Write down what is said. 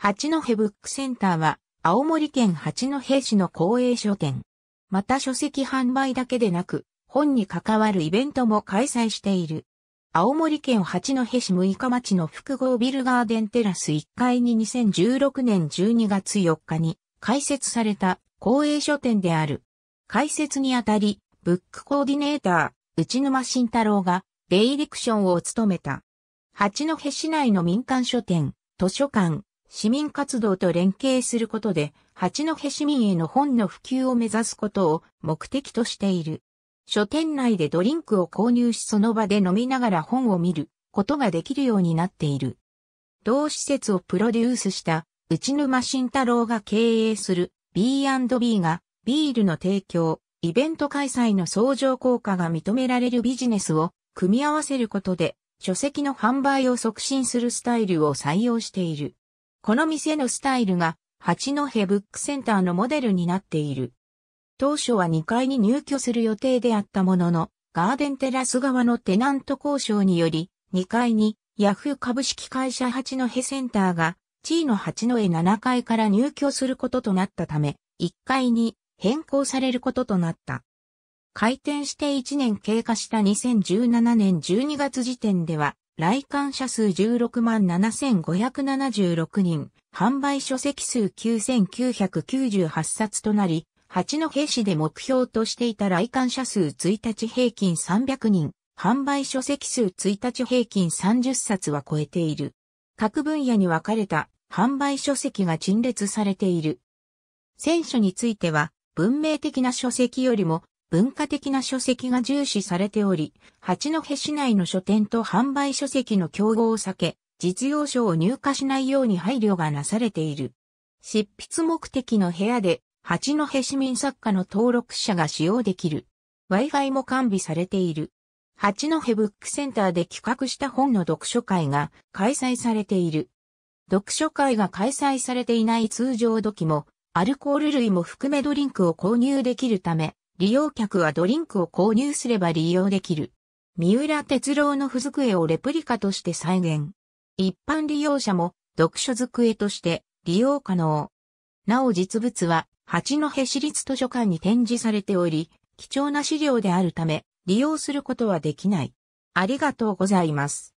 八戸ブックセンターは、青森県八戸市の公営書店。また書籍販売だけでなく、本に関わるイベントも開催している。青森県八戸市六日町の複合ビルガーデンテラス1階に2016年12月4日に開設された公営書店である。開設にあたり、ブックコーディネーター、内沼慎太郎が、デイリクションを務めた。八戸市内の民間書店、図書館、市民活動と連携することで、八戸市民への本の普及を目指すことを目的としている。書店内でドリンクを購入しその場で飲みながら本を見ることができるようになっている。同施設をプロデュースした内沼慎太郎が経営する B&B がビールの提供、イベント開催の相乗効果が認められるビジネスを組み合わせることで書籍の販売を促進するスタイルを採用している。この店のスタイルが、八戸ブックセンターのモデルになっている。当初は2階に入居する予定であったものの、ガーデンテラス側のテナント交渉により、2階にヤフー株式会社八戸センターが、地位の八戸7階から入居することとなったため、1階に変更されることとなった。開店して1年経過した2017年12月時点では、来館者数16万7576人、販売書籍数9998冊となり、八戸市で目標としていた来館者数1日平均300人、販売書籍数1日平均30冊は超えている。各分野に分かれた販売書籍が陳列されている。選書については、文明的な書籍よりも文化的な書籍が重視されており、八戸市内の書店と販売書籍の競合を避け、実用書を入荷しないように配慮がなされている。執筆目的の部屋で、八戸市民作家の登録者が使用できる。Wi-Fi も完備されている。八戸ブックセンターで企画した本の読書会が開催されている。読書会が開催されていない通常時も、アルコール類も含めドリンクを購入できるため、利用客はドリンクを購入すれば利用できる。三浦哲郎の付机をレプリカとして再現。一般利用者も読書机として利用可能。なお実物は八戸市立図書館に展示されており、貴重な資料であるため利用することはできない。ありがとうございます。